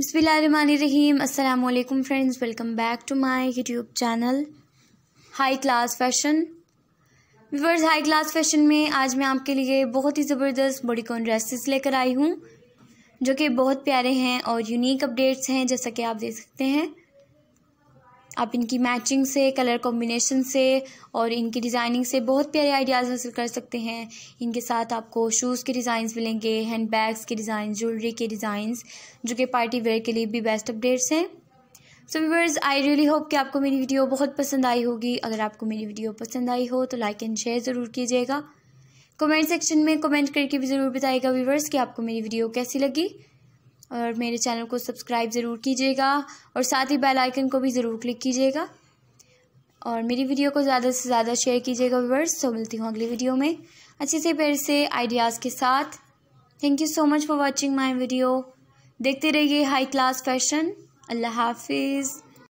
बसमीम अल्लाम friends welcome back to my YouTube channel high class fashion viewers high class fashion में आज मैं आपके लिए बहुत ही ज़बरदस्त बॉडीकॉन ड्रेसेस लेकर आई हूँ जो कि बहुत प्यारे हैं और यूनिक अपडेट्स हैं जैसा कि आप देख सकते हैं आप इनकी मैचिंग से कलर कॉम्बिनेशन से और इनकी डिज़ाइनिंग से बहुत प्यारे आइडियाज़ हासिल कर सकते हैं इनके साथ आपको शूज़ के डिज़ाइंस मिलेंगे हैंड बैग्स के डिज़ाइन ज्वेलरी के डिज़ाइंस जो कि पार्टी वेयर के लिए भी बेस्ट अपडेट्स हैं so viewers I really hope कि आपको मेरी वीडियो बहुत पसंद आई होगी अगर आपको मेरी वीडियो पसंद आई हो तो लाइक एंड शेयर ज़रूर कीजिएगा कमेंट सेक्शन में कमेंट करके भी ज़रूर बताइएगा व्यूवर्स कि आपको मेरी वीडियो कैसी लगी और मेरे चैनल को सब्सक्राइब ज़रूर कीजिएगा और साथ ही बेल आइकन को भी ज़रूर क्लिक कीजिएगा और मेरी वीडियो को ज़्यादा से ज़्यादा शेयर कीजिएगा व्यूवर्स तो मिलती हूँ अगली वीडियो में अच्छे से पेर से आइडियाज़ के साथ thank you so much for watching my video देखते रहिए हाई क्लास फैशन अल्लाह हाफिज़